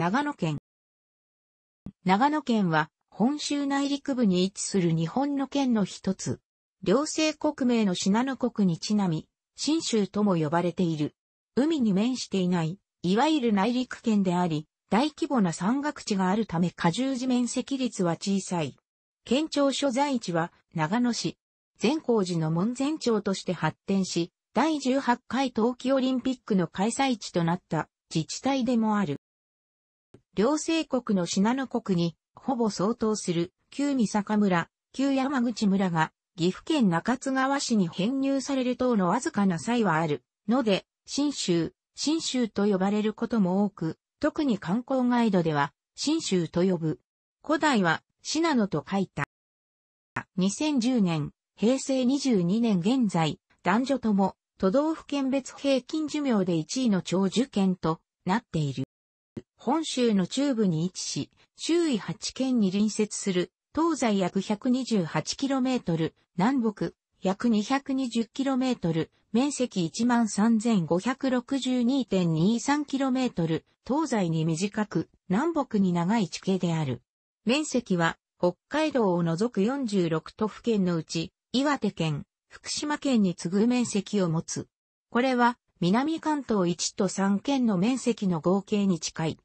長野県。長野県は本州内陸部に位置する日本の県の一つ。両性国名の信濃国にちなみ、信州とも呼ばれている。海に面していない、いわゆる内陸県であり、大規模な山岳地があるため過重地面積率は小さい。県庁所在地は長野市。善光寺の門前町として発展し、第18回冬季オリンピックの開催地となった自治体でもある。両生国の信濃国に、ほぼ相当する、旧三坂村、旧山口村が、岐阜県中津川市に編入される等のわずかな際はある、ので、新州、新州と呼ばれることも多く、特に観光ガイドでは、新州と呼ぶ。古代は、信濃と書いた。2010年、平成22年現在、男女とも、都道府県別平均寿命で1位の長寿県となっている。本州の中部に位置し、周囲8県に隣接する、東西約 128km、南北約 220km、面積 13,562.23km、東西に短く、南北に長い地形である。面積は、北海道を除く46都府県のうち、岩手県、福島県に次ぐ面積を持つ。これは、南関東1都3県の面積の合計に近い。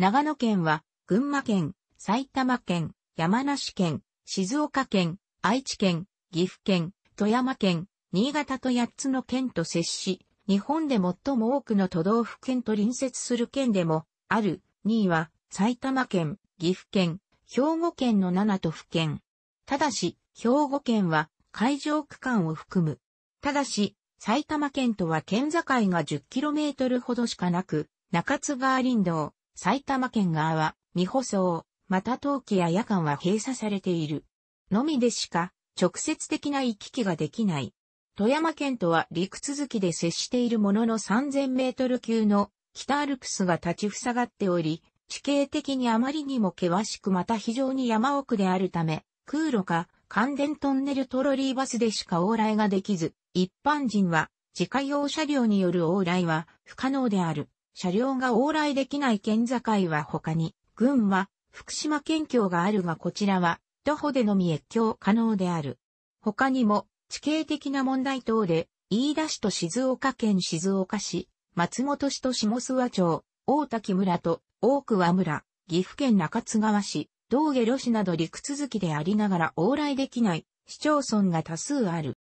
長野県は、群馬県、埼玉県、山梨県、静岡県、愛知県、岐阜県、富山県、新潟と8つの県と接し、日本で最も多くの都道府県と隣接する県でも、ある、2位は、埼玉県、岐阜県、兵庫県の7都府県。ただし、兵庫県は、海上区間を含む。ただし、埼玉県とは県境が 10km ほどしかなく、中津川林道、埼玉県側は未舗装、また冬季や夜間は閉鎖されている。のみでしか直接的な行き来ができない。富山県とは陸続きで接しているものの3000メートル級の北アルプスが立ち塞がっており、地形的にあまりにも険しくまた非常に山奥であるため、空路か関電トンネルトロリーバスでしか往来ができず、一般人は自家用車両による往来は不可能である。車両が往来できない県境は他に、群馬、福島県境があるがこちらは、徒歩でのみ越境可能である。他にも、地形的な問題等で、飯田市と静岡県静岡市、松本市と下諏訪町、大滝村と大桑村、岐阜県中津川市、道下路市など陸続きでありながら往来できない市町村が多数ある。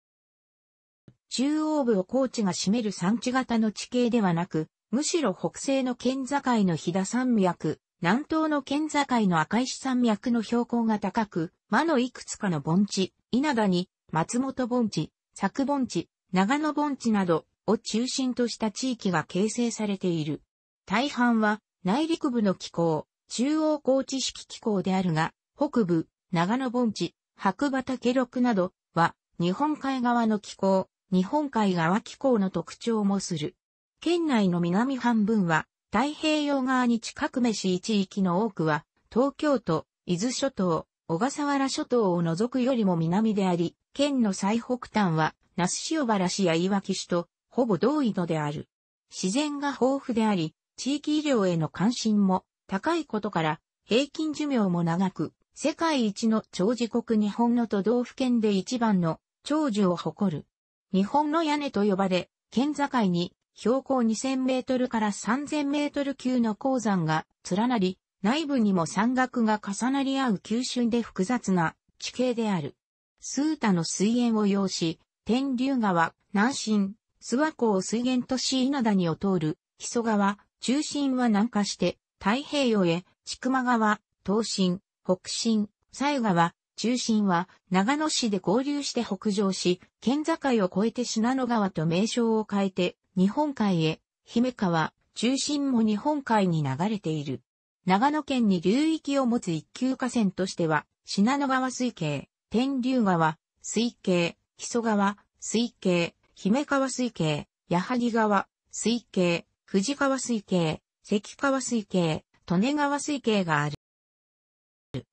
中央部を高知が占める山地型の地形ではなく、むしろ北西の県境の飛騨山脈、南東の県境の赤石山脈の標高が高く、魔のいくつかの盆地、稲田に、松本盆地、佐久盆地、長野盆地などを中心とした地域が形成されている。大半は内陸部の気候、中央高知式気候であるが、北部、長野盆地、白馬岳麓などは日本海側の気候、日本海側気候の特徴もする。県内の南半分は太平洋側に近くめし地域の多くは東京都、伊豆諸島、小笠原諸島を除くよりも南であり、県の最北端は那須塩原市や岩木市とほぼ同位のである。自然が豊富であり、地域医療への関心も高いことから平均寿命も長く、世界一の長寿国日本の都道府県で一番の長寿を誇る。日本の屋根と呼ばれ、県境に標高2000メートルから3000メートル級の鉱山が連なり、内部にも山岳が重なり合う急峻で複雑な地形である。スータの水源を要し、天竜川、南進、諏訪湖を水源とし稲谷を通る、木曽川、中心は南下して、太平洋へ、千曲川、東進、北進、西川、中心は長野市で合流して北上し、県境を越えて信濃川と名称を変えて日本海へ、姫川、中心も日本海に流れている。長野県に流域を持つ一級河川としては、信濃川水系、天竜川、水系、木曽川、水系、姫川水系、矢作川、水系、藤川水系、関川水系、利根川水系がある。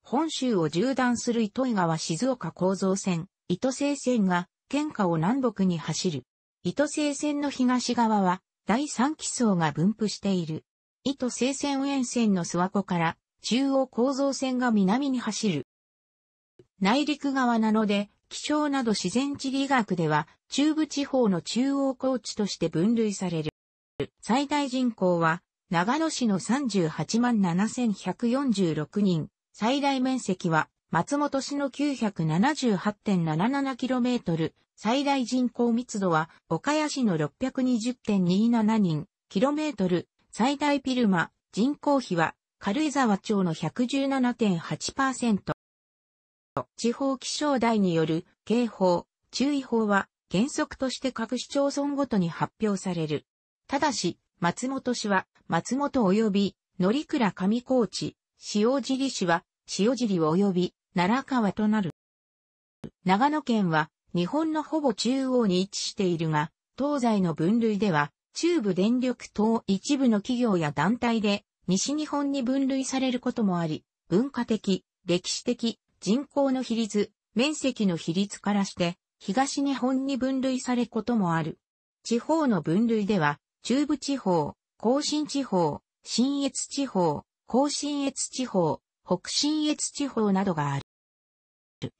本州を縦断する糸魚川静岡構造線、糸製線が、県下を南北に走る。糸生線の東側は、第三基層が分布している。糸生線沿線の諏訪湖から、中央構造線が南に走る。内陸側なので、気象など自然地理学では、中部地方の中央高地として分類される。最大人口は、長野市の38万7146人、最大面積は、松本市の 978.77km 最大人口密度は、岡谷市の620.27人、キロメートル、最大ピルマ、人口比は、軽井沢町の117.8%。地方気象台による警報、注意報は原則として各市町村ごとに発表される。ただし、松本市は松本及び乗倉上高地、塩尻市は塩尻及び奈良川となる。長野県は日本のほぼ中央に位置しているが、東西の分類では、中部電力等一部の企業や団体で、西日本に分類されることもあり、文化的、歴史的、人口の比率、面積の比率からして、東日本に分類されることもある。地方の分類では、中部地方、甲信地方、新越地方、甲信越地方、北信越地方などがある。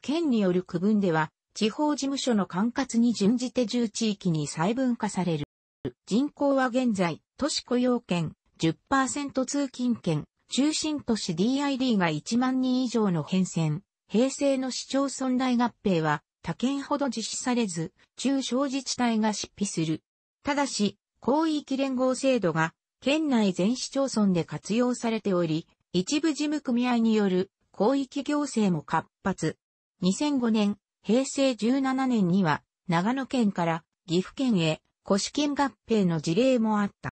県による区分では、地方事務所の管轄に準じて10地域に細分化される。人口は現在、都市雇用圏、10%通勤圏、中心都市 DID が1万人以上の変遷。平成の市町村大合併は他県ほど実施されず、中小自治体が執筆する。ただし、広域連合制度が県内全市町村で活用されており、一部事務組合による広域行政も活発。2005年、平成17年には、長野県から岐阜県へ、古資金合併の事例もあった。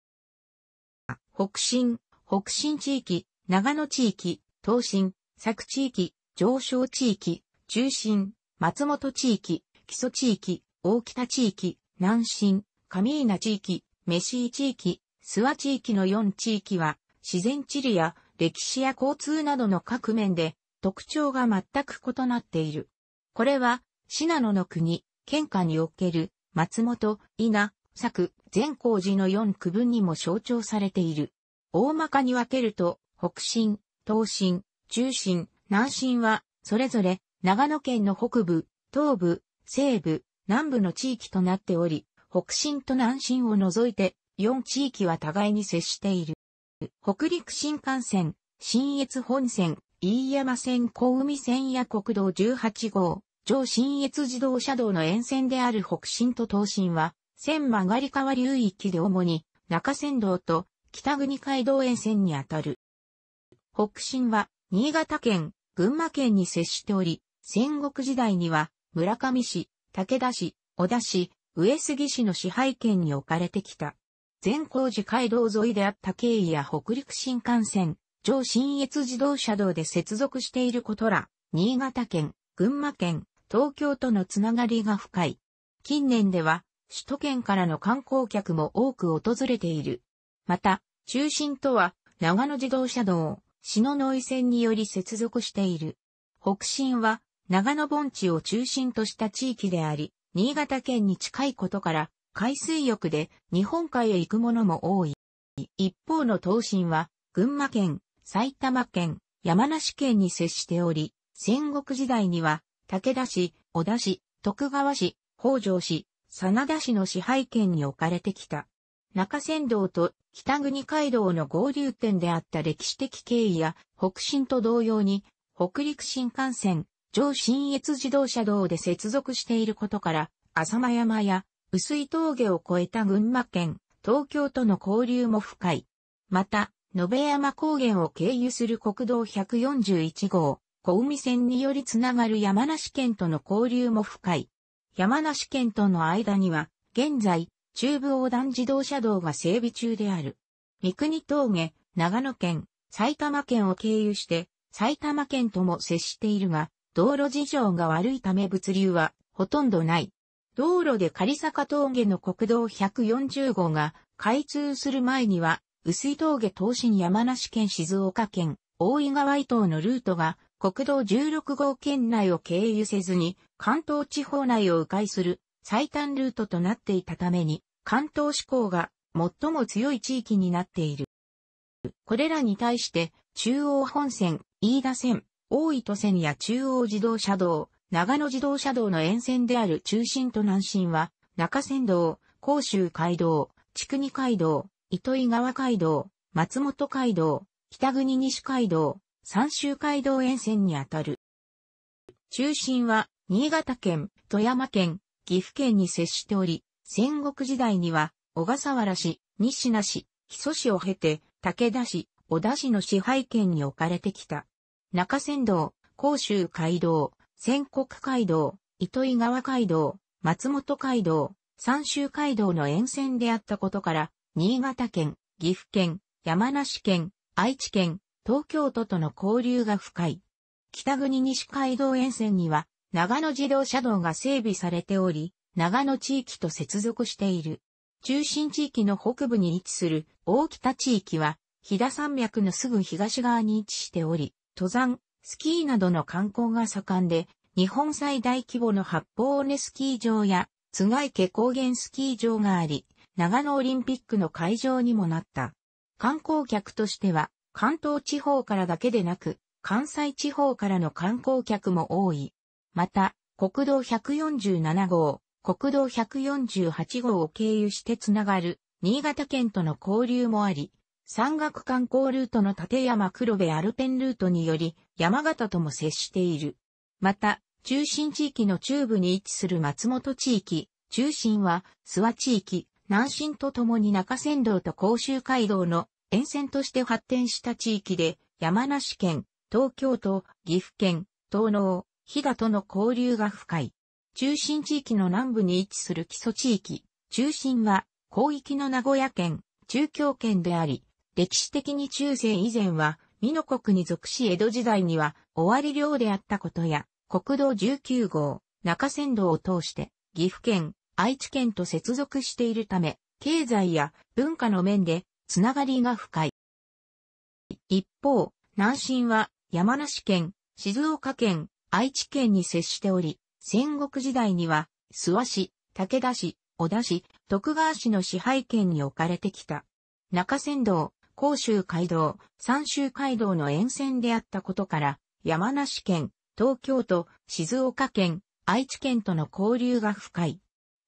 北進、北進地域、長野地域、東進、佐久地域、上昇地域、中心、松本地域、基礎地域、大北地域、南進、上稲地域、飯井地域、諏訪地域の4地域は、自然地理や歴史や交通などの各面で特徴が全く異なっている。これは、信濃の国、県下における、松本、稲、作、善光寺の4区分にも象徴されている。大まかに分けると、北進、東進、中進、南進は、それぞれ、長野県の北部、東部、西部、南部の地域となっており、北進と南進を除いて、4地域は互いに接している。北陸新幹線、新越本線、飯山線、小海線や国道18号、上信越自動車道の沿線である北進と東進は、千曲がり川流域で主に中山道と北国街道沿線にあたる。北進は新潟県、群馬県に接しており、戦国時代には村上市、武田市、小田市、上杉市の支配県に置かれてきた。善光寺街道沿いであった経緯や北陸新幹線、上信越自動車道で接続していることら、新潟県、群馬県、東京とのつながりが深い。近年では、首都圏からの観光客も多く訪れている。また、中心とは、長野自動車道、篠ノ井線により接続している。北進は、長野盆地を中心とした地域であり、新潟県に近いことから、海水浴で日本海へ行くものも多い。一方の東進は、群馬県、埼玉県、山梨県に接しており、戦国時代には武田市、小田市、徳川市、北条市、真田市の支配権に置かれてきた。中山道と北国街道の合流点であった歴史的経緯や北進と同様に北陸新幹線、上信越自動車道で接続していることから浅間山や薄い峠を越えた群馬県、東京との交流も深い。また、野辺山高原を経由する国道141号、小海線によりつながる山梨県との交流も深い。山梨県との間には、現在、中部横断自動車道が整備中である。三国峠、長野県、埼玉県を経由して、埼玉県とも接しているが、道路事情が悪いため物流はほとんどない。道路で仮坂峠の国道140号が開通する前には、薄い峠東進山梨県静岡県、大井川伊東のルートが国道16号圏内を経由せずに関東地方内を迂回する最短ルートとなっていたために関東志向が最も強い地域になっている。これらに対して中央本線、飯田線、大糸線や中央自動車道、長野自動車道の沿線である中心と南心は中山道、甲州街道、筑二街道、糸井川街道、松本街道、北国西街道、三州街道沿線にあたる。中心は新潟県、富山県、岐阜県に接しており、戦国時代には小笠原市、西名市、木曽市を経て武田市、小田市の支配権に置かれてきた。中山道、甲州街道、仙国街道、糸井川街道、松本街道、三州街道の沿線であったことから、新潟県、岐阜県、山梨県、愛知県、東京都との交流が深い。北国西街道沿線には、長野自動車道が整備されており、長野地域と接続している。中心地域の北部に位置する大北地域は、飛騨山脈のすぐ東側に位置しており、登山、スキーなどの観光が盛んで、日本最大規模の八方尾根スキー場や、津賀池高原スキー場があり、長野オリンピックの会場にもなった。観光客としては、関東地方からだけでなく、関西地方からの観光客も多い。また、国道147号、国道148号を経由してつながる、新潟県との交流もあり、山岳観光ルートの立山黒部アルペンルートにより、山形とも接している。また、中心地域の中部に位置する松本地域、中心は、諏訪地域、南進とともに中山道と甲州街道の沿線として発展した地域で、山梨県、東京都、岐阜県、東農、飛騨との交流が深い。中心地域の南部に位置する基礎地域、中心は広域の名古屋県、中京圏であり、歴史的に中世以前は、美濃国に属し江戸時代には、終わり領であったことや、国道19号、中山道を通して、岐阜県、愛知県と接続しているため、経済や文化の面でつながりが深い。一方、南進は山梨県、静岡県、愛知県に接しており、戦国時代には、諏訪市、武田市、小田市、徳川市の支配権に置かれてきた。中山道、甲州街道、三州街道の沿線であったことから、山梨県、東京都、静岡県、愛知県との交流が深い。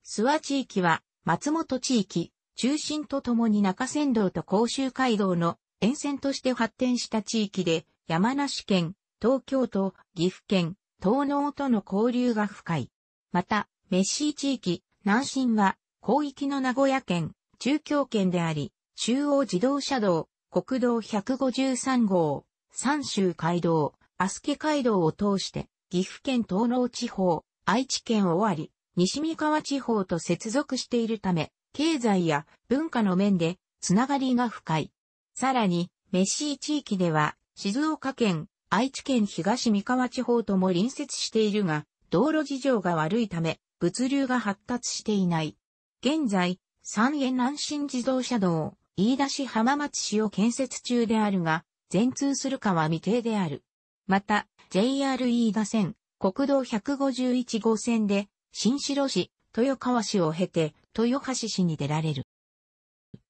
諏訪地域は、松本地域、中心とともに中山道と甲州街道の沿線として発展した地域で、山梨県、東京都、岐阜県、東農との交流が深い。また、メッシー地域、南進は、広域の名古屋県、中京圏であり、中央自動車道、国道153号、三州街道、アスケ街道を通して、岐阜県東農地方、愛知県を終わり、西三河地方と接続しているため、経済や文化の面でつながりが深い。さらに、メッシー地域では、静岡県、愛知県東三河地方とも隣接しているが、道路事情が悪いため、物流が発達していない。現在、三重南新自動車道、飯田市浜松市を建設中であるが、全通するかは未定である。また、JR 飯田線、国道151号線で、新城市、豊川市を経て、豊橋市に出られる。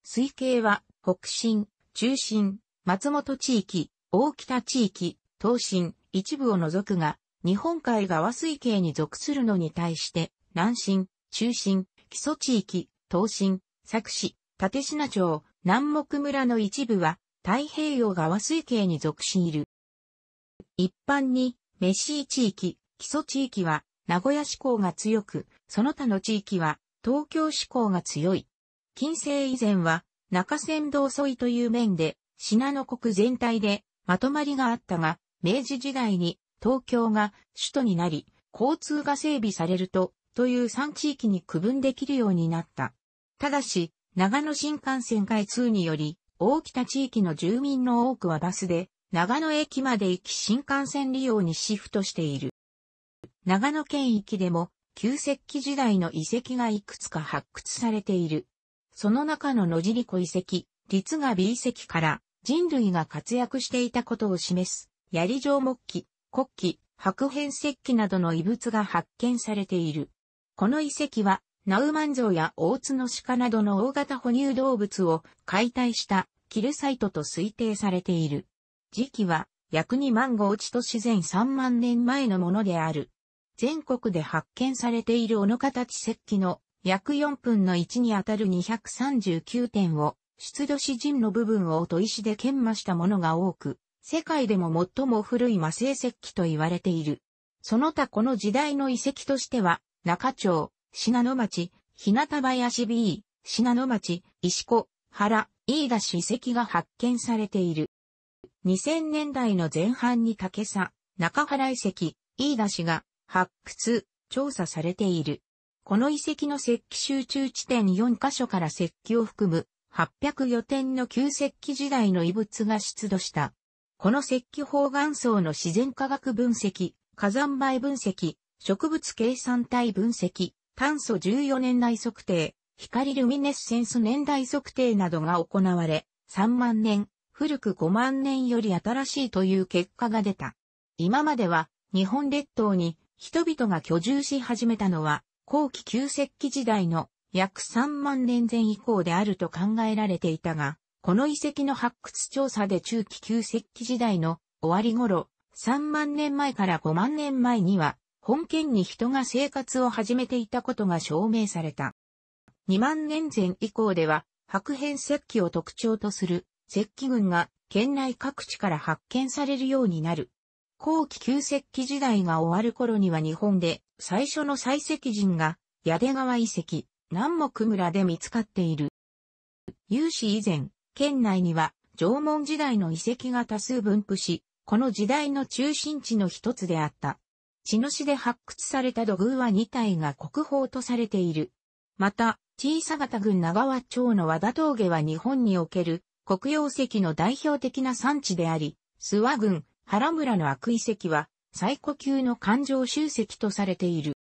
水系は、北進、中心、松本地域、大北地域、東進、一部を除くが、日本海側水系に属するのに対して、南進、中心、基礎地域、東進、佐久市、立品町、南木村の一部は、太平洋側水系に属しいる。一般に、飯井地域、基礎地域は、名古屋志向が強く、その他の地域は東京志向が強い。近世以前は中山道沿いという面で、品の国全体でまとまりがあったが、明治時代に東京が首都になり、交通が整備されると、という3地域に区分できるようになった。ただし、長野新幹線開通により、大北地域の住民の多くはバスで、長野駅まで行き新幹線利用にシフトしている。長野県域でも旧石器時代の遺跡がいくつか発掘されている。その中の野尻湖遺跡、立が美遺跡から人類が活躍していたことを示す、槍状木器、国器、白変石器などの遺物が発見されている。この遺跡は、ナウマンゾウや大津の鹿などの大型哺乳動物を解体したキルサイトと推定されている。時期は約2万5地と自然3万年前のものである。全国で発見されている小野形石器の約4分の1にあたる239点を出土詩人の部分を砥石で研磨したものが多く、世界でも最も古い魔性石器と言われている。その他この時代の遺跡としては、中町、信濃町、日向林 B、信濃町、石子、原、飯田市遺跡が発見されている。2000年代の前半に竹佐、中原遺跡、飯田市が発掘、調査されている。この遺跡の石器集中地点4カ所から石器を含む804点の旧石器時代の遺物が出土した。この石器方眼層の自然科学分析、火山灰分析、植物計算体分析、炭素14年代測定、光ルミネッセンス年代測定などが行われ、3万年、古く5万年より新しいという結果が出た。今までは日本列島に人々が居住し始めたのは、後期旧石器時代の約3万年前以降であると考えられていたが、この遺跡の発掘調査で中期旧石器時代の終わり頃、3万年前から5万年前には、本県に人が生活を始めていたことが証明された。2万年前以降では、白変石器を特徴とする石器群が県内各地から発見されるようになる。後期旧石器時代が終わる頃には日本で最初の採石人が矢出川遺跡、南木村で見つかっている。有史以前、県内には縄文時代の遺跡が多数分布し、この時代の中心地の一つであった。茅野市で発掘された土偶は2体が国宝とされている。また、小さ型郡長和町の和田峠は日本における国曜石の代表的な産地であり、諏訪郡、原村の悪遺跡は、最古級の環状集積とされている。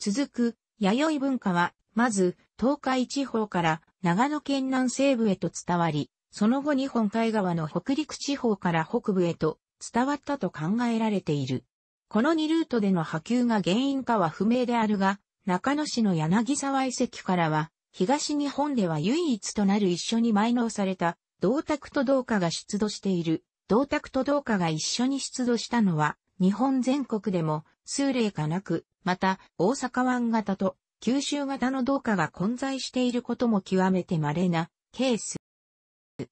続く、弥生文化は、まず、東海地方から長野県南西部へと伝わり、その後日本海側の北陸地方から北部へと伝わったと考えられている。この2ルートでの波及が原因かは不明であるが、中野市の柳沢遺跡からは、東日本では唯一となる一緒に埋納された銅鐸と銅貨が出土している。銅鐸と銅貨が一緒に出土したのは、日本全国でも数例かなく、また、大阪湾型と九州型の銅貨が混在していることも極めて稀なケース。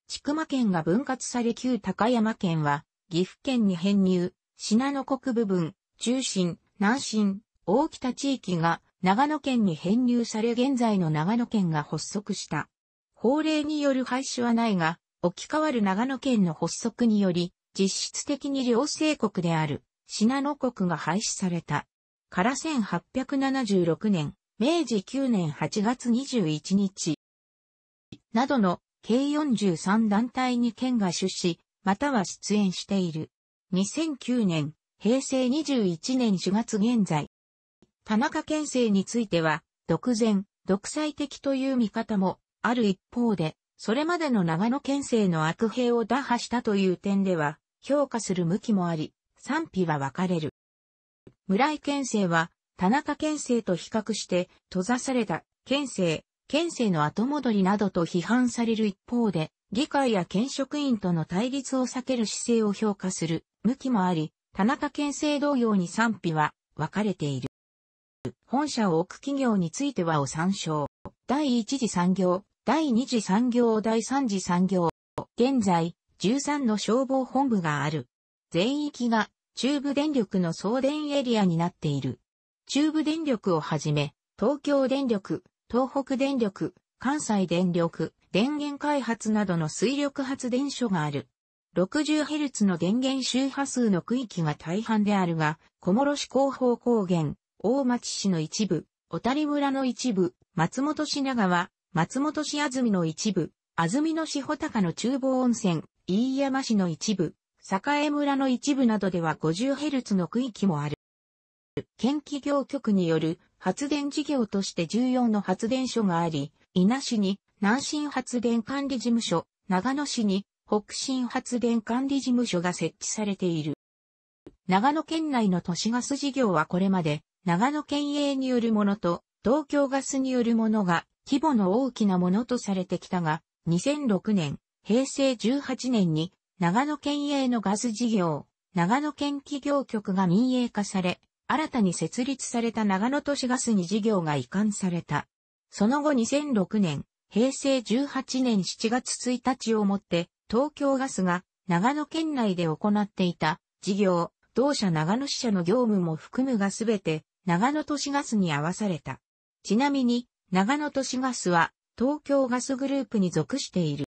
千曲県が分割され旧高山県は、岐阜県に編入、信濃国部分、中心、南進、大北地域が長野県に編入され現在の長野県が発足した。法令による廃止はないが、置き換わる長野県の発足により、実質的に両政国である、信濃国が廃止された。から1876年、明治9年8月21日、などの計43団体に県が出資、または出演している。2009年、平成21年4月現在、田中県政については、独善、独裁的という見方もある一方で、それまでの長野県政の悪兵を打破したという点では、評価する向きもあり、賛否は分かれる。村井県政は、田中県政と比較して、閉ざされた県政、県政の後戻りなどと批判される一方で、議会や県職員との対立を避ける姿勢を評価する向きもあり、田中県政同様に賛否は分かれている。本社を置く企業についてはを参照。第一次産業、第2次産業第3次産業。現在、13の消防本部がある。全域が中部電力の送電エリアになっている。中部電力をはじめ、東京電力、東北電力、関西電力、電源開発などの水力発電所がある。60Hz の電源周波数の区域が大半であるが、小諸市広報高原、大町市の一部、小谷村の一部、松本品川、松本市安住の一部、安住の市穂高の厨房温泉、飯山市の一部、栄村の一部などでは 50Hz の区域もある。県企業局による発電事業として14の発電所があり、伊那市に南進発電管理事務所、長野市に北進発電管理事務所が設置されている。長野県内の都市ガス事業はこれまで長野県営によるものと東京ガスによるものが規模の大きなものとされてきたが、2006年、平成18年に、長野県営のガス事業、長野県企業局が民営化され、新たに設立された長野都市ガスに事業が移管された。その後2006年、平成18年7月1日をもって、東京ガスが長野県内で行っていた事業、同社長野支社の業務も含むがすべて長野都市ガスに合わされた。ちなみに、長野都市ガスは東京ガスグループに属している。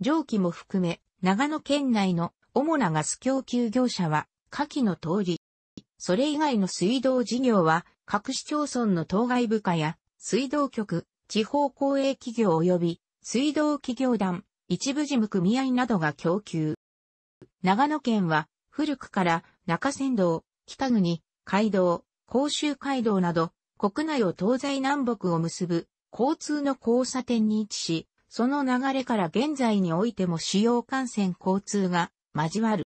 上記も含め、長野県内の主なガス供給業者は、下記の通り。それ以外の水道事業は、各市町村の当該部下や、水道局、地方公営企業及び、水道企業団、一部事務組合などが供給。長野県は、古くから中山道、北国、街道、甲州街道など、国内を東西南北を結ぶ交通の交差点に位置し、その流れから現在においても主要幹線交通が交わる。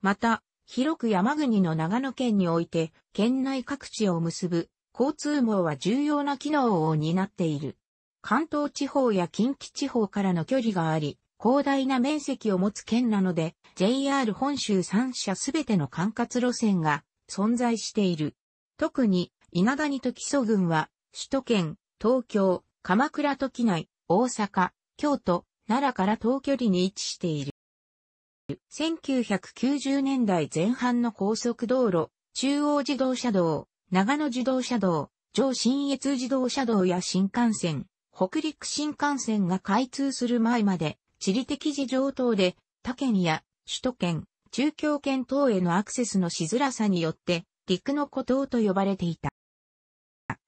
また、広く山国の長野県において、県内各地を結ぶ交通網は重要な機能を担っている。関東地方や近畿地方からの距離があり、広大な面積を持つ県なので、JR 本州3社すべての管轄路線が存在している。特に稲谷と基礎群は、首都圏、東京、鎌倉と機内、大阪、京都、奈良から遠距離に位置している。1990年代前半の高速道路、中央自動車道、長野自動車道、上信越自動車道や新幹線、北陸新幹線が開通する前まで、地理的事情等で、他県や首都圏、中京圏等へのアクセスのしづらさによって、陸の孤島と呼ばれていた。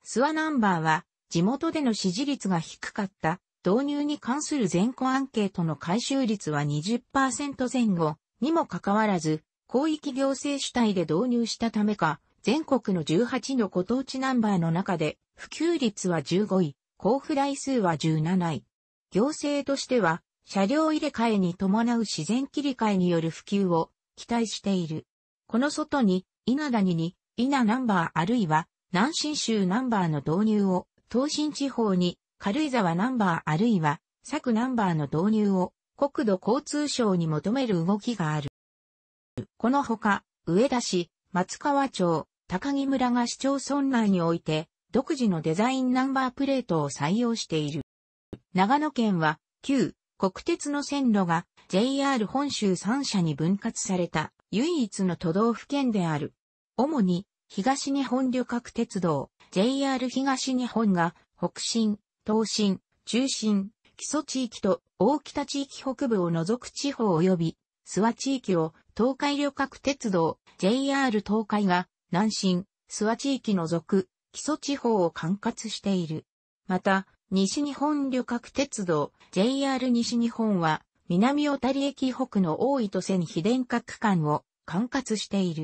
スワナンバーは、地元での支持率が低かった導入に関する全戸アンケートの回収率は20%前後にもかかわらず、広域行政主体で導入したためか、全国の18のご当地ナンバーの中で、普及率は15位、交付台数は17位。行政としては、車両入れ替えに伴う自然切り替えによる普及を期待している。この外に、稲谷に、稲ナンバーあるいは南信州ナンバーの導入を、東進地方に、軽井沢ナンバーあるいは、佐久ナンバーの導入を、国土交通省に求める動きがある。このほか、上田市、松川町、高木村が市町村内において、独自のデザインナンバープレートを採用している。長野県は、旧、国鉄の線路が JR 本州3社に分割された唯一の都道府県である。主に東日本旅客鉄道、JR 東日本が、北進、東進、中心、基礎地域と大北地域北部を除く地方及び、諏訪地域を東海旅客鉄道、JR 東海が、南進、諏訪地域除く、基礎地方を管轄している。また、西日本旅客鉄道、JR 西日本は、南小谷駅北の大糸線非電化区間を管轄している。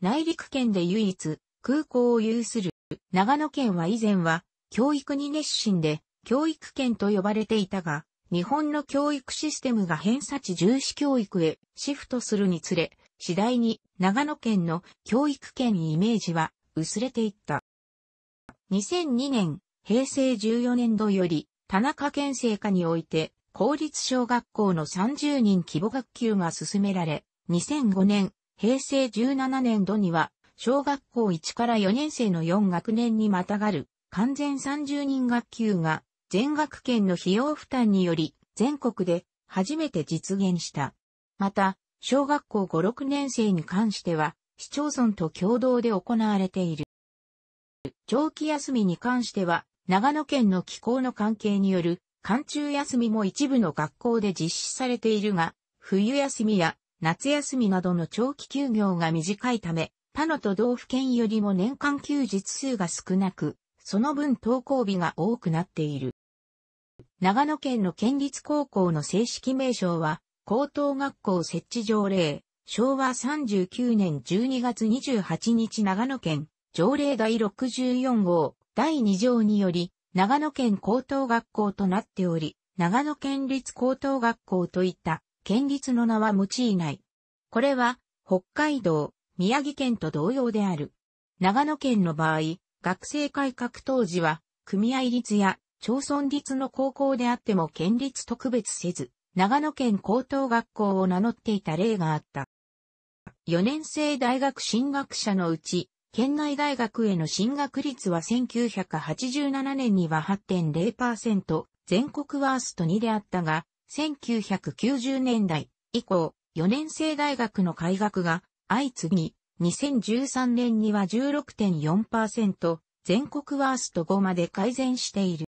内陸圏で唯一、空港を有する。長野県は以前は、教育に熱心で、教育圏と呼ばれていたが、日本の教育システムが偏差値重視教育へシフトするにつれ、次第に長野県の教育圏イメージは薄れていった。2002年、平成14年度より、田中県政下において、公立小学校の30人規模学級が進められ、2005年、平成17年度には、小学校1から4年生の4学年にまたがる完全30人学級が全学圏の費用負担により全国で初めて実現した。また、小学校5、6年生に関しては、市町村と共同で行われている。長期休みに関しては、長野県の気候の関係による、寒中休みも一部の学校で実施されているが、冬休みや夏休みなどの長期休業が短いため、他の都道府県よりも年間休日数が少なく、その分登校日が多くなっている。長野県の県立高校の正式名称は、高等学校設置条例、昭和39年12月28日長野県、条例第64号、第2条により、長野県高等学校となっており、長野県立高等学校といった県立の名は用いない。これは、北海道、宮城県と同様である。長野県の場合、学生改革当時は、組合立や町村立の高校であっても県立特別せず、長野県高等学校を名乗っていた例があった。4年生大学進学者のうち、県内大学への進学率は1987年には8.0%、全国ワースト2であったが、1990年代以降、4年生大学の開学が相次ぎ、2013年には16.4%、全国ワースト5まで改善している。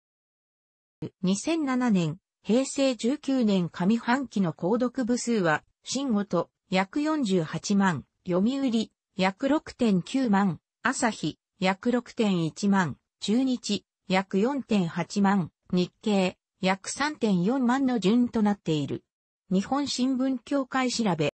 2007年、平成19年上半期の購読部数は、新語と約48万、読売約6.9万、朝日約6.1万、中日約4.8万、日経約3.4万の順となっている。日本新聞協会調べ。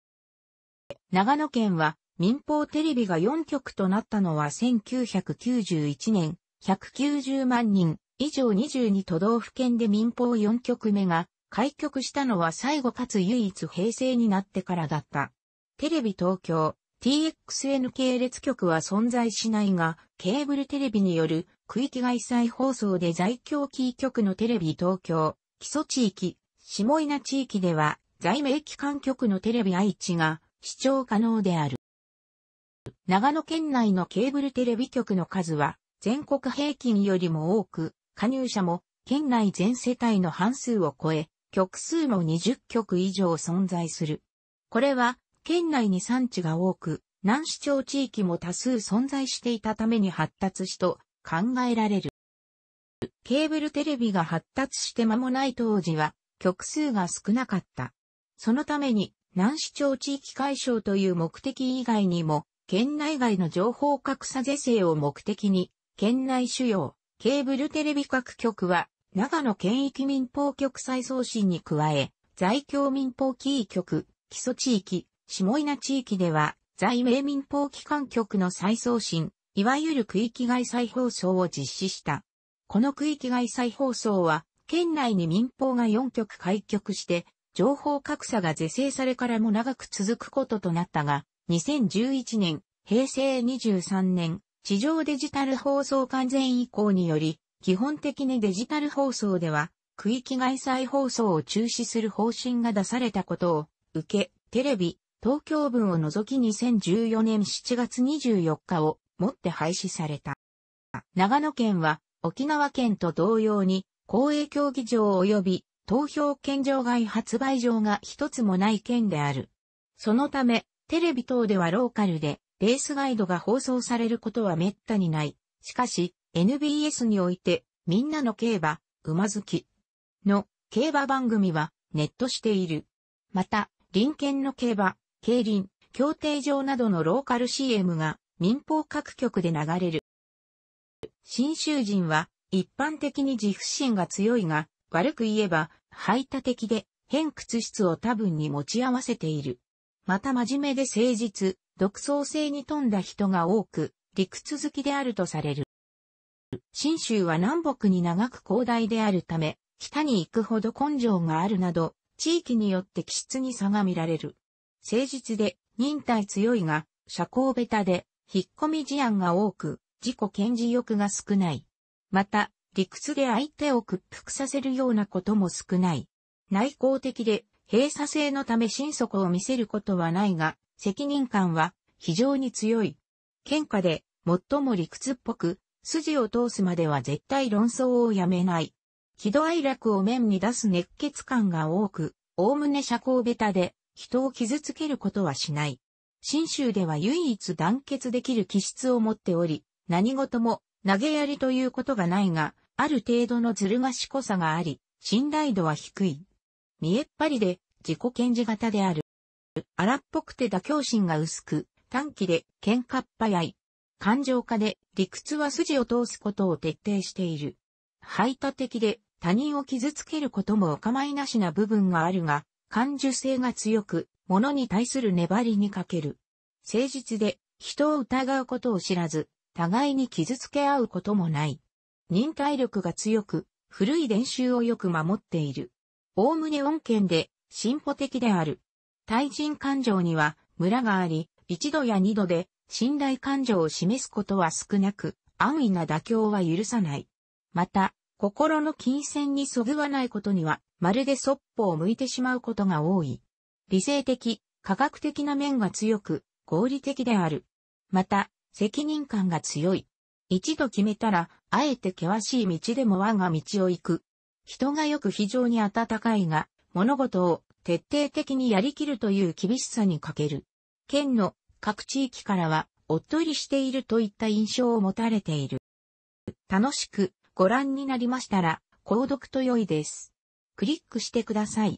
長野県は民放テレビが4局となったのは1991年、190万人以上22都道府県で民放4局目が開局したのは最後かつ唯一平成になってからだった。テレビ東京、TXN 系列局は存在しないが、ケーブルテレビによる区域外再放送で在京キー局のテレビ東京、基礎地域、下稲地域では、在名機関局のテレビ愛知が視聴可能である。長野県内のケーブルテレビ局の数は全国平均よりも多く、加入者も県内全世帯の半数を超え、局数も20局以上存在する。これは県内に産地が多く、南市町地域も多数存在していたために発達しと考えられる。ケーブルテレビが発達して間もない当時は、局数が少なかった。そのために、南市町地域解消という目的以外にも、県内外の情報格差是正を目的に、県内主要、ケーブルテレビ各局は、長野県域民放局再送信に加え、在京民放キー局、基礎地域、下稲地域では、在名民放機関局の再送信、いわゆる区域外再放送を実施した。この区域外再放送は、県内に民放が4局開局して、情報格差が是正されからも長く続くこととなったが、2011年、平成23年、地上デジタル放送完全移行により、基本的にデジタル放送では、区域外再放送を中止する方針が出されたことを受け、テレビ、東京分を除き2014年7月24日をもって廃止された。長野県は沖縄県と同様に公営競技場及び投票券場外発売場が一つもない県である。そのため、テレビ等ではローカルでレースガイドが放送されることは滅多にない。しかし、NBS において、みんなの競馬、馬好きの競馬番組はネットしている。また、林県の競馬、競輪、競艇場などのローカル CM が民放各局で流れる。新州人は一般的に自負心が強いが、悪く言えば排他的で偏屈質を多分に持ち合わせている。また真面目で誠実、独創性に富んだ人が多く、理屈好きであるとされる。新州は南北に長く広大であるため、北に行くほど根性があるなど、地域によって気質に差が見られる。誠実で、忍耐強いが、社交ベタで、引っ込み事案が多く、自己顕示欲が少ない。また、理屈で相手を屈服させるようなことも少ない。内向的で、閉鎖性のため心底を見せることはないが、責任感は非常に強い。喧嘩で最も理屈っぽく、筋を通すまでは絶対論争をやめない。喜怒哀楽を面に出す熱血感が多く、おおむね社交ベタで、人を傷つけることはしない。新州では唯一団結できる気質を持っており、何事も投げやりということがないが、ある程度のずる賢さがあり、信頼度は低い。見えっぱりで自己顕示型である。荒っぽくて妥協心が薄く、短期で喧嘩っ早い。感情化で理屈は筋を通すことを徹底している。排他的で他人を傷つけることもお構いなしな部分があるが、感受性が強く、物に対する粘りにかける。誠実で、人を疑うことを知らず、互いに傷つけ合うこともない。忍耐力が強く、古い練習をよく守っている。おおむね恩恵で、進歩的である。対人感情には、ムラがあり、一度や二度で、信頼感情を示すことは少なく、安易な妥協は許さない。また、心の金銭にそぐわないことには、まるでそっぽを向いてしまうことが多い。理性的、科学的な面が強く、合理的である。また、責任感が強い。一度決めたら、あえて険しい道でも我が道を行く。人がよく非常に温かいが、物事を徹底的にやりきるという厳しさに欠ける。県の各地域からは、おっとりしているといった印象を持たれている。楽しくご覧になりましたら、購読と良いです。クリックしてください。